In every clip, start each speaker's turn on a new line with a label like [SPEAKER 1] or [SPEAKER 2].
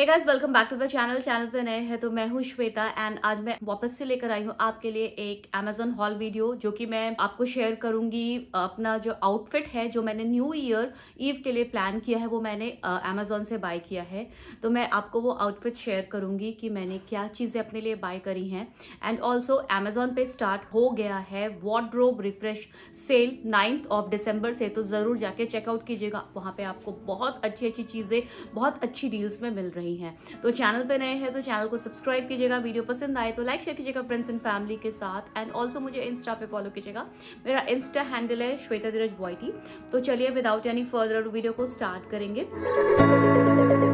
[SPEAKER 1] hey guys welcome back to the channel channel पे नए हैं तो मैं हूँ श्वेता एंड आज मैं वापस से लेकर आई हूँ आपके लिए एक अमेजोन हॉल वीडियो जो कि मैं आपको शेयर करूंगी अपना जो आउटफिट है जो मैंने न्यू ईयर ईव के लिए प्लान किया है वो मैंने अमेजोन से बाय किया है तो मैं आपको वो आउटफिट शेयर करूंगी कि मैंने क्या चीज़ें अपने लिए बाय करी हैं एंड ऑल्सो अमेजोन पे स्टार्ट हो गया है wardrobe refresh sale ninth of December से तो ज़रूर जाके चेकआउट कीजिएगा वहाँ पर आपको बहुत अच्छी अच्छी चीज़ें बहुत अच्छी डील्स में मिल रही रही हैं तो चैनल पर नए हैं तो चैनल को सब्सक्राइब कीजिएगा वीडियो पसंद आए तो लाइक शेयर कीजिएगा फ्रेंड्स एंड फैमिली के साथ एंड ऑल्सो मुझे इंस्टा पे फॉलो कीजिएगा मेरा इंस्टा हैंडल है श्वेता धीरज बॉयटी तो चलिए विदाउट एनी फर्दर वीडियो को स्टार्ट करेंगे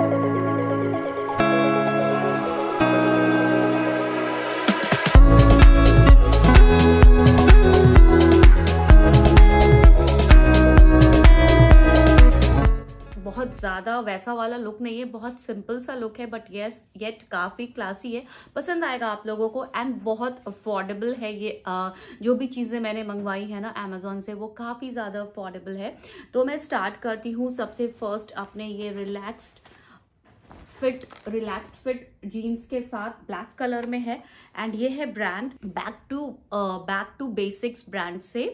[SPEAKER 1] ज़्यादा वैसा वाला लुक नहीं है बहुत सिंपल सा लुक है बट येस येट काफ़ी क्लासी है पसंद आएगा आप लोगों को एंड बहुत अफोर्डेबल है ये आ, जो भी चीज़ें मैंने मंगवाई है ना अमेजोन से वो काफ़ी ज़्यादा अफोर्डेबल है तो मैं स्टार्ट करती हूँ सबसे फर्स्ट अपने ये relaxed fit relaxed fit jeans के साथ ब्लैक कलर में है एंड ये है brand back to back to basics brand से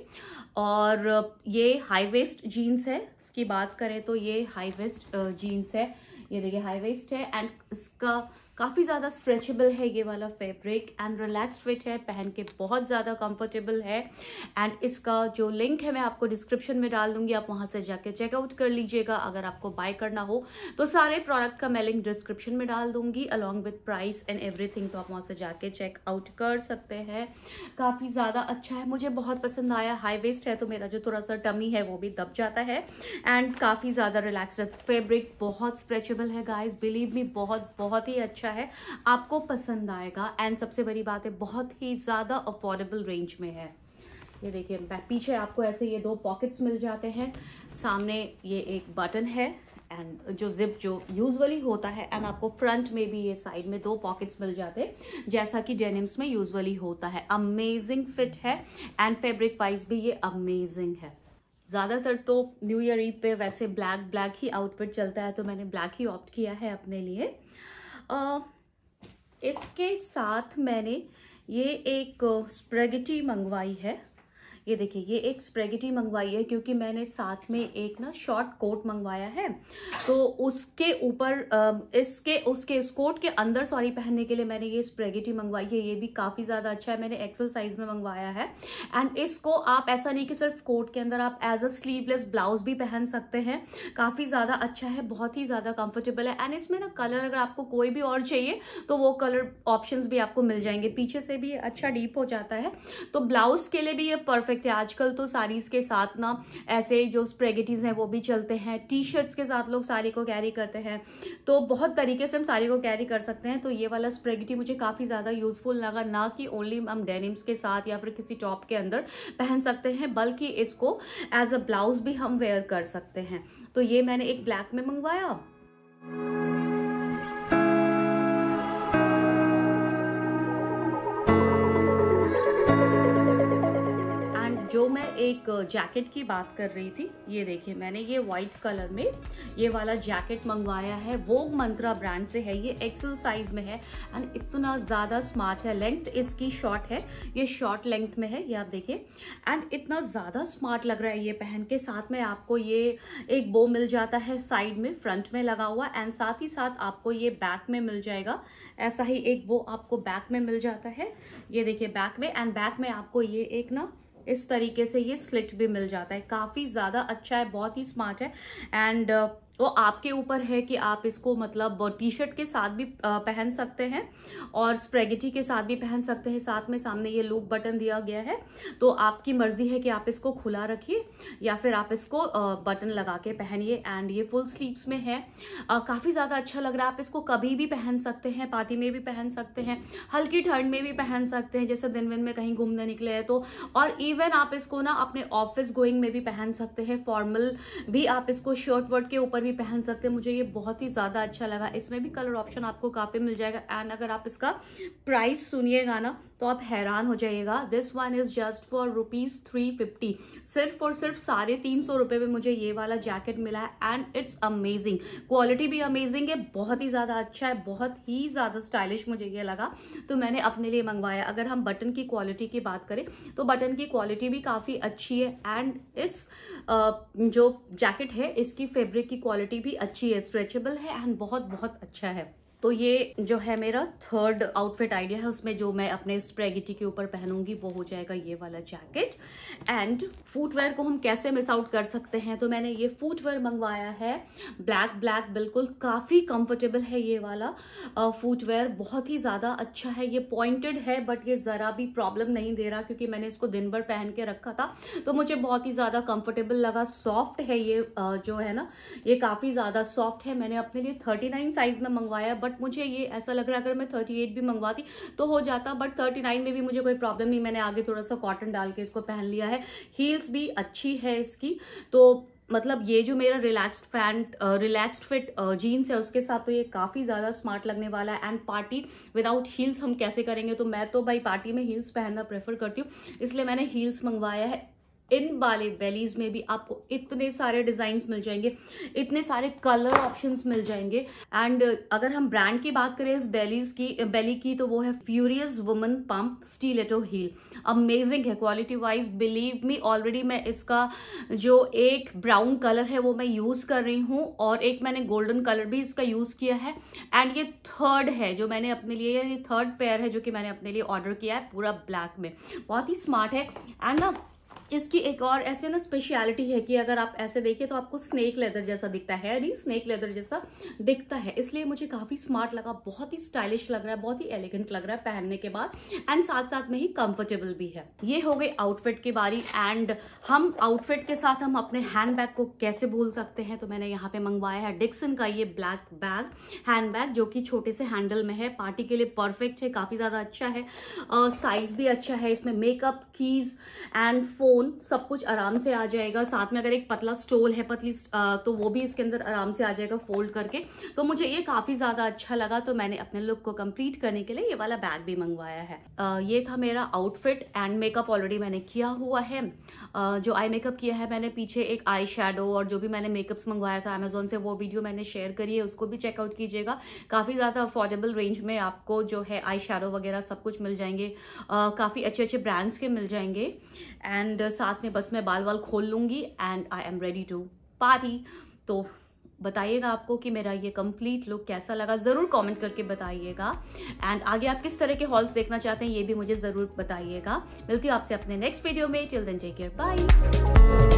[SPEAKER 1] और uh, ये हाई वेस्ट जीन्स है इसकी बात करें तो ये हाई वेस्ट जीन्स है ये देखिए हाई वेस्ट है एंड इसका काफ़ी ज़्यादा स्ट्रेचेबल है ये वाला फैब्रिक एंड रिलैक्स फिट है पहन के बहुत ज़्यादा कंफर्टेबल है एंड इसका जो लिंक है मैं आपको डिस्क्रिप्शन में डाल दूंगी आप वहाँ से जाके चेकआउट कर लीजिएगा अगर आपको बाय करना हो तो सारे प्रोडक्ट का मैं लिंक डिस्क्रिप्शन में डाल दूंगी along with price and every तो आप वहाँ से जाके चेकआउट कर सकते हैं काफ़ी ज़्यादा अच्छा है मुझे बहुत पसंद आया हाई वेस्ट है तो मेरा जो थोड़ा सा टमी है वो भी दब जाता है एंड काफ़ी ज़्यादा रिलैक्स फेब्रिक बहुत स्ट्रेचेबल है गाइज बिलीव मी बहुत बहुत ही अच्छा है आपको पसंद आएगा एंड सबसे बड़ी बात है बहुत ही ज़्यादा अफोर्डेबल रेंज में है ये देखिए पीछे आपको ऐसे ये दो पॉकेट्स मिल जाते हैं सामने ये एक बटन है एंड जो जिप जो यूजुअली होता है एंड आपको फ्रंट में भी ये साइड में दो पॉकेट्स मिल जाते हैं जैसा कि डेनिम्स में यूजुअली होता है अमेजिंग फिट है एंड फैब्रिक वाइज भी ये अमेजिंग है ज़्यादातर तो न्यू ईयर ईद पे वैसे ब्लैक ब्लैक ही आउटफिट चलता है तो मैंने ब्लैक ही ऑप्ट किया है अपने लिए आ, इसके साथ मैंने ये एक स्प्रेगटी मंगवाई है ये देखिए ये एक स्प्रेगेटी मंगवाई है क्योंकि मैंने साथ में एक ना शॉर्ट कोट मंगवाया है तो उसके ऊपर इसके उसके इस कोट के अंदर सॉरी पहनने के लिए मैंने ये स्प्रेगेटी मंगवाई है ये भी काफ़ी ज़्यादा अच्छा है मैंने एक्सल साइज में मंगवाया है एंड इसको आप ऐसा नहीं कि सिर्फ कोट के अंदर आप एज अ स्लीवलेस ब्लाउज भी पहन सकते हैं काफ़ी ज़्यादा अच्छा है बहुत ही ज़्यादा कंफर्टेबल है एंड इसमें ना कलर अगर आपको कोई भी और चाहिए तो वो कलर ऑप्शंस भी आपको मिल जाएंगे पीछे से भी अच्छा डीप हो जाता है तो ब्लाउज के लिए भी ये परफेक्ट परफेक्ट है आजकल तो साड़ीज़ के साथ ना ऐसे जो स्प्रेगेटीज़ हैं वो भी चलते हैं टी शर्ट्स के साथ लोग साड़ी को कैरी करते हैं तो बहुत तरीके से हम साड़ी को कैरी कर सकते हैं तो ये वाला स्प्रेगेटी मुझे काफ़ी ज़्यादा यूज़फुल लगा ना कि ओनली हम डेनिम्स के साथ या फिर किसी टॉप के अंदर पहन सकते हैं बल्कि इसको एज अ ब्लाउज भी हम वेयर कर सकते हैं तो ये मैंने एक ब्लैक में मंगवाया मैं एक जैकेट की बात कर रही थी ये देखिए मैंने ये वाइट कलर में ये वाला जैकेट मंगवाया है वोग मंत्रा ब्रांड से है ये एक्सल साइज में है एंड इतना ज़्यादा स्मार्ट है लेंथ इसकी शॉर्ट है ये शॉर्ट लेंथ में है ये आप देखिए एंड इतना ज़्यादा स्मार्ट लग रहा है ये पहन के साथ में आपको ये एक बो मिल जाता है साइड में फ्रंट में लगा हुआ एंड साथ ही साथ आपको ये बैक में मिल जाएगा ऐसा ही एक बो आपको बैक में मिल जाता है ये देखिए बैक में एंड बैक में आपको ये एक ना इस तरीके से ये स्लिट भी मिल जाता है काफ़ी ज़्यादा अच्छा है बहुत ही स्मार्ट है एंड वो आपके ऊपर है कि आप इसको मतलब टी शर्ट के साथ भी पहन सकते हैं और स्प्रेगेटी के साथ भी पहन सकते हैं साथ में सामने ये लूप बटन दिया गया है तो आपकी मर्जी है कि आप इसको खुला रखिए या फिर आप इसको बटन लगा के पहनिए एंड ये फुल स्लीव्स में है काफ़ी ज़्यादा अच्छा लग रहा है आप इसको कभी भी पहन सकते हैं पार्टी में भी पहन सकते हैं हल्की ठंड में भी पहन सकते हैं जैसे दिन विन में कहीं घूमने निकले हैं तो और इवन आप इसको ना अपने ऑफिस गोइंग में भी पहन सकते हैं फॉर्मल भी आप इसको शर्ट वर्ट के ऊपर भी भी पहन सकते हैं मुझे ये बहुत ही ज़्यादा अच्छा लगा इसमें भी कलर ऑप्शन आपको काफ़ी मिल जाएगा एंड अगर आप इसका प्राइस सुनिएगा ना तो आप हैरान हो जाइएगा this one is just for rupees three fifty सिर्फ और सिर्फ साढ़े तीन सौ रुपये में मुझे ये वाला जैकेट मिला है एंड इट्स अमेजिंग क्वालिटी भी अमेजिंग है बहुत ही ज़्यादा अच्छा है बहुत ही ज़्यादा स्टाइलिश मुझे ये लगा तो मैंने अपने लिए मंगवाया अगर हम बटन की क्वालिटी की बात करें तो बटन की क्वालिटी भी काफ़ी अच्छी है एंड इस जो जैकेट है इसकी फैब्रिक की क्वालिटी भी अच्छी है स्ट्रेचेबल है एंड बहुत बहुत अच्छा है तो ये जो है मेरा थर्ड आउटफिट आइडिया है उसमें जो मैं अपने स्प्रेगिटी के ऊपर पहनूंगी वो हो जाएगा ये वाला जैकेट एंड फूटवेयर को हम कैसे मिस आउट कर सकते हैं तो मैंने ये फूटवेयर मंगवाया है ब्लैक ब्लैक बिल्कुल काफ़ी कंफर्टेबल है ये वाला फूटवेयर बहुत ही ज़्यादा अच्छा है ये पॉइंटेड है बट ये ज़रा भी प्रॉब्लम नहीं दे रहा क्योंकि मैंने इसको दिन भर पहन के रखा था तो मुझे बहुत ही ज़्यादा कंफर्टेबल लगा सॉफ्ट है ये जो है ना ये काफ़ी ज़्यादा सॉफ्ट है मैंने अपने लिए थर्टी साइज़ में मंगवाया बट बट मुझे ये ऐसा लग रहा है अगर मैं थर्टी एट भी मंगवाती तो हो जाता बट थर्टी नाइन में भी मुझे कोई प्रॉब्लम नहीं मैंने आगे थोड़ा सा कॉटन डाल के इसको पहन लिया है हील्स भी अच्छी है इसकी तो मतलब ये जो मेरा relaxed pant relaxed fit jeans है उसके साथ तो ये काफ़ी ज़्यादा स्मार्ट लगने वाला है एंड पार्टी विदाउट हील्स हम कैसे करेंगे तो मैं तो भाई पार्टी में हील्स पहनना प्रेफर करती हूँ इसलिए मैंने हील्स मंगवाया है इन वाले बेलीज में भी आपको इतने सारे डिजाइन मिल जाएंगे इतने सारे कलर ऑप्शन मिल जाएंगे एंड uh, अगर हम ब्रांड की बात करें इस बेलीज की बेली uh, की तो वो है furious woman pump stiletto heel amazing है quality wise believe me already मैं इसका जो एक ब्राउन कलर है वो मैं यूज़ कर रही हूँ और एक मैंने गोल्डन कलर भी इसका यूज़ किया है एंड ये थर्ड है जो मैंने अपने लिए थर्ड पेयर है जो कि मैंने अपने लिए ऑर्डर किया है पूरा ब्लैक में बहुत ही स्मार्ट है एंड ना इसकी एक और ऐसे ना स्पेशलिटी है कि अगर आप ऐसे देखिए तो आपको स्नेक लेदर जैसा दिखता है नहीं स्नेक लेदर जैसा दिखता है इसलिए मुझे काफ़ी स्मार्ट लगा बहुत ही स्टाइलिश लग रहा है बहुत ही एलिगेंट लग रहा है पहनने के बाद एंड साथ साथ में ही कंफर्टेबल भी है ये हो गई आउटफिट की बारी एंड हम आउटफिट के साथ हम अपने हैंड बैग को कैसे भूल सकते हैं तो मैंने यहाँ पे मंगवाया है डिक्सन का ये ब्लैक बैग हैंड बैग जो कि छोटे से हैंडल में है पार्टी के लिए परफेक्ट है काफ़ी ज़्यादा अच्छा है साइज़ भी अच्छा है इसमें makeup keys and phone spoon सब कुछ आराम से आ जाएगा साथ में अगर एक पतला स्टोल है पतली तो वो भी इसके अंदर आराम से आ जाएगा फोल्ड करके तो मुझे ये काफ़ी ज़्यादा अच्छा लगा तो मैंने अपने लुक को कंप्लीट करने के लिए ये वाला बैग भी मंगवाया है ये था मेरा आउटफिट एंड मेकअप ऑलरेडी मैंने किया हुआ है जो आई मेकअप किया है मैंने पीछे एक आई शेडो और जो भी मैंने मेकअप्स मंगवाया था अमेजोन से वो वीडियो मैंने शेयर करी है उसको भी चेकआउट कीजिएगा काफ़ी ज़्यादा अफोर्डेबल रेंज में आपको जो है आई वगैरह सब कुछ मिल जाएंगे काफ़ी अच्छे अच्छे ब्रांड्स के मिल जाएंगे एंड uh, साथ में बस मैं बाल वाल खोल लूँगी and I am ready to party तो बताइएगा आपको कि मेरा ये कंप्लीट लुक कैसा लगा ज़रूर कमेंट करके बताइएगा एंड आगे आप किस तरह के हॉल्स देखना चाहते हैं ये भी मुझे ज़रूर बताइएगा मिलती हूँ आपसे अपने नेक्स्ट वीडियो में till then take care bye